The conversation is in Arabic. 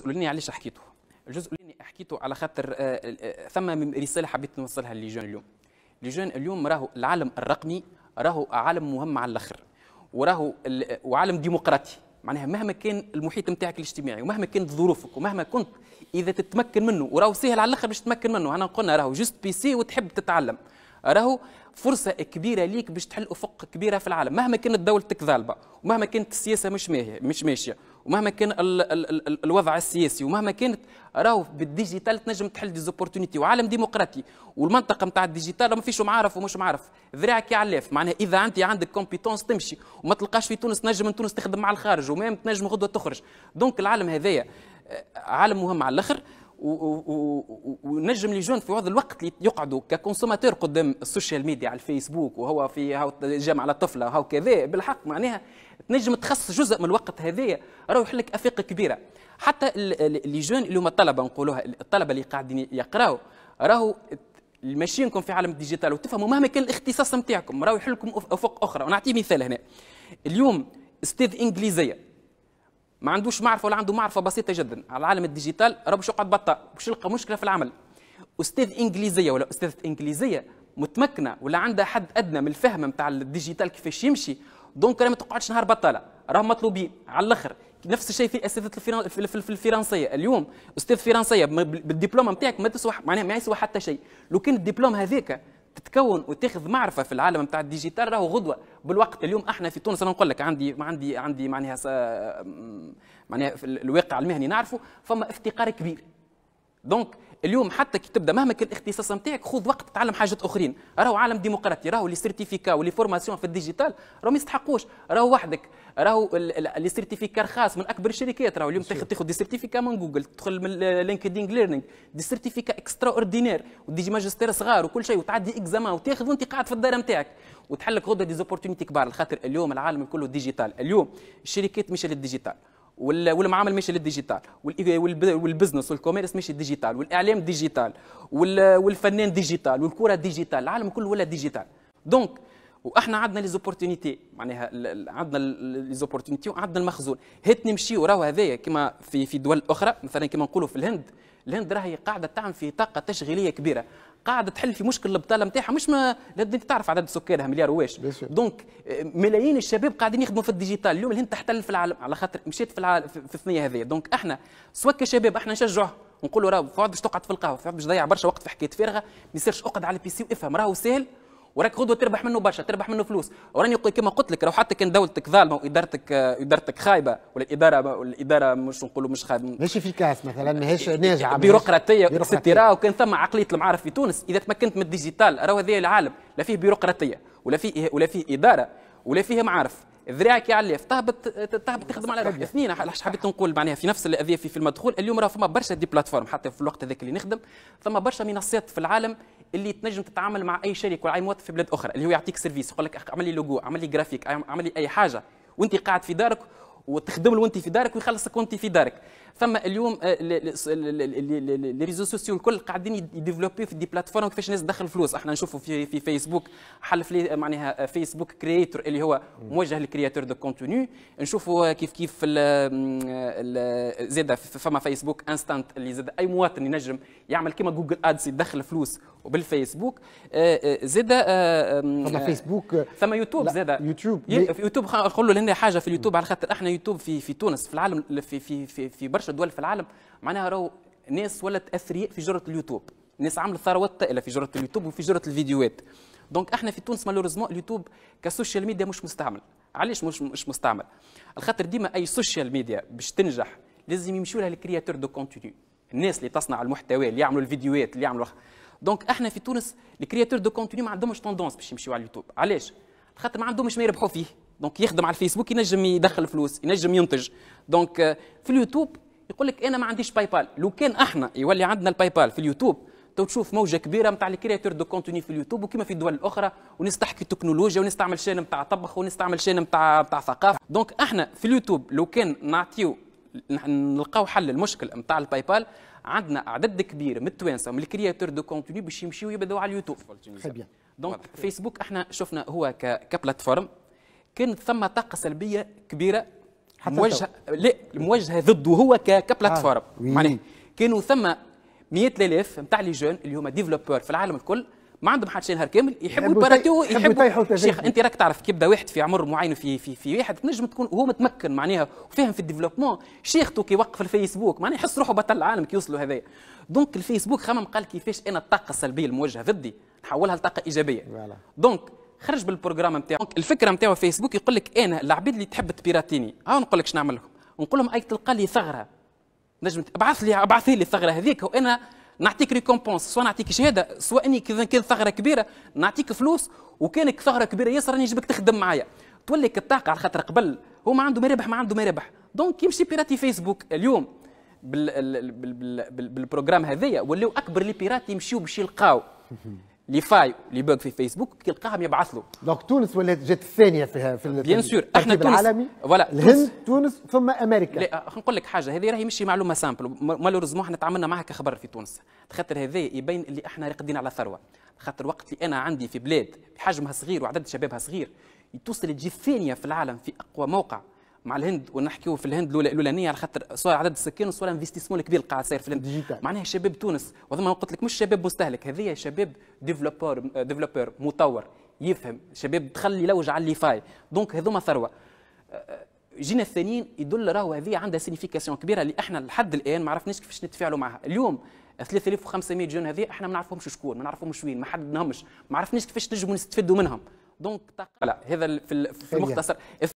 الجزء الاولاني علاش حكيته الجزء الاولاني حكيته على خاطر آه، آه، ثم رساله حبيت نوصلها لليجون اليوم ليجون اليوم راهو العالم الرقمي راهو عالم مهم على الاخر وراهو وعالم ديمقراطي معناها مهما كان المحيط نتاعك الاجتماعي ومهما كانت ظروفك ومهما كنت اذا تتمكن منه وراهو سهل على الاخر باش تتمكن منه انا قلنا راهو جست بيسي وتحب تتعلم راهو فرصة كبيرة ليك باش تحل أفق كبيرة في العالم مهما كانت دولتك ظالبة، ومهما كانت السياسة مش ماهية مش ماشية ومهما كان الـ الـ الـ الـ الوضع السياسي ومهما كانت راهو بالديجيتال تنجم تحل دي زوبورتونيتي وعالم ديمقراطي والمنطقه نتاع الديجيتال ما فيش معارف ومش معارف ذراعك يا علاف معناها اذا انت عندك كومبيتونس تمشي وما تلقاش في تونس تنجم من تونس تخدم مع الخارج وما تنجم غدوه تخرج دونك العالم هذايا آه، عالم مهم على الاخر ونجم لي جون في هذا الوقت اللي يقعدوا ككونسوماتور قدام السوشيال ميديا على الفيسبوك وهو في هاو على طفله وهو كذا بالحق معناها تنجم تخصص جزء من الوقت هذايا راهو يحلك افاق كبيره حتى لي جون اللي هما الطلبه نقولوها الطلبه اللي قاعدين يقراوا راهو ماشيينكم في عالم الديجيتال وتفهموا مهما كان الاختصاص نتاعكم راهو يحلكم افق اخرى ونعطي مثال هنا اليوم استاذ انجليزيه ما عندوش معرفه ولا عنده معرفه بسيطه جدا على العالم الديجيتال راه باش يقعد بطا باش يلقى مشكله في العمل استاذ انجليزيه ولا استاذه انجليزيه متمكنه ولا عندها حد ادنى من الفهم نتاع الديجيتال كيفاش يمشي دونك راه ما تقعدش نهار بطاله راه مطلوبين على الاخر نفس الشيء في اساتذه في الفرنسيه اليوم استاذ فرنسيه بالدبلوم نتاعك ما تسوى معناها ما يسوى حتى شيء لو كان الدبلوم هذاك تتكون وتاخذ معرفه في العالم نتاع الديجيتال راهو غدوه بالوقت اليوم احنا في تونس انا نقول لك عندي عندي عندي معناها معناها الواقع المهني نعرفه فما افتقار كبير دونك اليوم حتى كي تبدا مهما كان الاختصاص نتاعك خذ وقت تتعلم حاجات اخرين راهو عالم ديمقراطي راهو لي سيرتيفيكا ولي فورماسيون في الديجيتال راهو ما يستحقوش راهو وحدك راهو لي سيرتيفيكا خاص من اكبر الشركات راهو اليوم تاخذ تاخذ دي سيرتيفيكا من جوجل تدخل من لينكدين ليرنينغ دي سيرتيفيكا اكسترا اوردينير وديجي ماجستير صغار وكل شيء وتعدي اكزامان وتاخذ وانت قاعد في الدار نتاعك وتحلك غدا زوبورتونيتي كبار خاطر اليوم العالم كله ديجيتال اليوم الشركات مش للديجيتال والمعامل ماشي للديجيتال والبزنس والكوميرس ماشي ديجيتال والاعلام ديجيتال والفنان ديجيتال والكره ديجيتال العالم كله ولا ديجيتال دونك واحنا عندنا لي زوبورتونيتي معناها عندنا لي زوبورتونيتي وعندنا المخزون هات نمشيو راهو هذايا كما في في دول اخرى مثلا كما نقولوا في الهند الهند راهي قاعده تعمل في طاقه تشغيليه كبيره قاعده تحل في مشكل البطاله نتاعها مش ما انت تعرف عدد سكانها مليار وواش دونك ملايين الشباب قاعدين يخدموا في الديجيتال اليوم الهند تحتل في العالم على خاطر مشيت في العالم في الثنيه هذه دونك احنا سواء كشباب احنا نشجعه ونقول له راه فعاد باش تقعد في القهوه فعاد باش تضيع برشا وقت في حكايه فارغه ما يصيرش اقعد على البيسي وافهم راهو سهل وراك غدوه تربح منه برشا تربح منه فلوس وراني كما قلت لك لو حتى كان دولتك ظالمه وادارتك آه، ادارتك خايبه ولا الاداره الاداره مش نقولوا مش خايبه في كاس مثلا ماهيش ناجعه بيروقراطيه استترا وكان ثم عقليه المعارف في تونس اذا تمكنت من الديجيتال راهو هذا العالم لا فيه بيروقراطيه ولا فيه إيه- ولا فيه اداره ولا فيه معارف ذراعك يعلف تهبط تهبط تخدم على روحك اثنين حبيت نقول معناها في نفس الاذيه في, في المدخول اليوم راه فما برشا دي بلاتفورم حتى في الوقت هذاك اللي نخدم فما برشا منصات في العالم اللي تنجم تتعامل مع اي شركه ولا اي موظف في بلاد اخرى اللي هو يعطيك سيرفيس يقول لك اعمل لي لوجو اعمل لي جرافيك اعمل لي اي حاجه وانت قاعد في دارك وتخدم له وانت في دارك ويخلصك وانت في دارك ثم اليوم آه، لي ريزو سوسيو الكل قاعدين يديفلوبي في دي بلاتفورم كيفاش الناس تدخل فلوس احنا نشوفوا في في فيسبوك حلف لي معناها آه، فيسبوك كرييتور اللي هو موجه للكرياتور دو كونتوني نشوفوا آه، كيف كيف زاده فما فيسبوك انستانت اللي زاد اي مواطن ينجم يعمل كيما جوجل ادس يدخل فلوس وبالفيسبوك زاد فما فيسبوك فما يوتيوب زاد يوتيوب يوتيوب نقول له حاجه في اليوتيوب على خاطر احنا يوتيوب في في تونس في العالم في في في, في برشا 10 دول في العالم معناها راهو ناس ولات اثرياء في جره اليوتيوب ناس عملت ثروات طائله في جره اليوتيوب وفي جره الفيديوهات دونك احنا في تونس مالوريزمون اليوتيوب كسوشيال ميديا مش مستعمل علاش مش مش مستعمل الخاطر ديما اي سوشيال ميديا باش تنجح لازم يمشوا لها الكرياتور دو كونتوني الناس اللي تصنع المحتوى اللي يعملوا الفيديوهات اللي يعملوا دونك احنا في تونس الكرياتور دو كونتوني ما عندهمش توندونس باش يمشيو على اليوتيوب علاش خاطر ما عندهمش ما يربحوا فيه دونك يخدم على الفيسبوك ينجم يدخل فلوس ينجم ينتج دونك في اليوتيوب يقول لك انا ما عنديش باي بال لو كان احنا يولي عندنا الباي بال في اليوتيوب تو تشوف موجه كبيره نتاع الكرياتور دو كونتوني في اليوتيوب وكما في الدول الاخرى وناس تحكي تكنولوجيا ونستعمل شان نتاع طبخ ونستعمل شان نتاع نتاع ثقافه دونك احنا في اليوتيوب لو كان نعطيو نلقاو حل المشكل نتاع الباي بال عندنا عدد كبير من التوانسه من الكرياتور دو كونتوني باش يمشيو يبداو على اليوتيوب دونك فيسبوك احنا شفنا هو كبلاتفورم كانت ثم طاقه سلبيه كبيره موجهه لا موجهه ضده هو كبلاتفورم آه. معناها كانوا ثم مئات الالاف نتاع لي جون اللي هما ديفلوبور في العالم الكل ما عندهم حتى شي نهار كامل يحبوا يباراتيو يحبوا شيخ انت راك تعرف كيبدا واحد في عمر معين في في في واحد تنجم تكون هو متمكن معناها وفاهم في الديفلوبمون شيخته كي يوقف الفيسبوك معناها يحس روحه بطل العالم كي يوصلوا هذايا دونك الفيسبوك خمم قال كيفاش انا الطاقه السلبيه الموجهه ضدي نحولها لطاقه ايجابيه دونك خرج بالبروجرام نتاعو الفكره نتاعو فيسبوك يقول لك انا العبيد اللي تحب تبيراتيني ها نقول لك نعمل لكم نقول لهم اي تلقى لي ثغره نجم ابعث لي ابعث لي الثغره هذيك وانا نعطيك ريكومبونس سواء نعطيك شهاده سواء اني كذا كان ثغره كبيره نعطيك فلوس وكانك ثغره كبيره ياسر راني يجبك تخدم معايا تولي الطاقه على خاطر قبل هو ما عنده ما ما عنده ما دونك يمشي بيراتي فيسبوك اليوم بالبروغرام بالبروجرام هذايا ولاو اكبر لي بيرات يمشيو باش يلقاو لي فاي لي بوغ في فيسبوك تلقاهم يبعث له دونك تونس ولا جات الثانيه فيها في بيان سور احنا تونس العالمي فوالا الهند تونس ثم امريكا لا نقول لك حاجه هذه راهي ماشي معلومه سامبل مالوريزمون احنا تعاملنا معها كخبر في تونس خاطر هذا يبين اللي احنا راقدين على ثروه خاطر وقت اللي انا عندي في بلاد بحجمها صغير وعدد شبابها صغير توصل تجي الثانيه في العالم في اقوى موقع مع الهند ونحكيو في الهند الاولانيه على خاطر سواء عدد السكان وسواء انفستيسمون الكبير اللي قاعد صاير في الهند ديجيتال معناها شباب تونس وضما قلت لك مش شباب مستهلك هذه شباب ديفلوبر ديفلوبر مطور يفهم شباب دخل يلوج على فاي دونك هذوما ثروه جينا الثانيين يدل راهو هذه عندها سينيفيكاسيون كبيره اللي احنا لحد الان ما عرفناش كيفاش نتفاعلوا معها اليوم 3500 جون هذه احنا ما نعرفهمش شكون ما نعرفهمش وين ما حددناهمش ما عرفناش كيفاش نجموا نستفدوا منهم دونك لا هذا في المختصر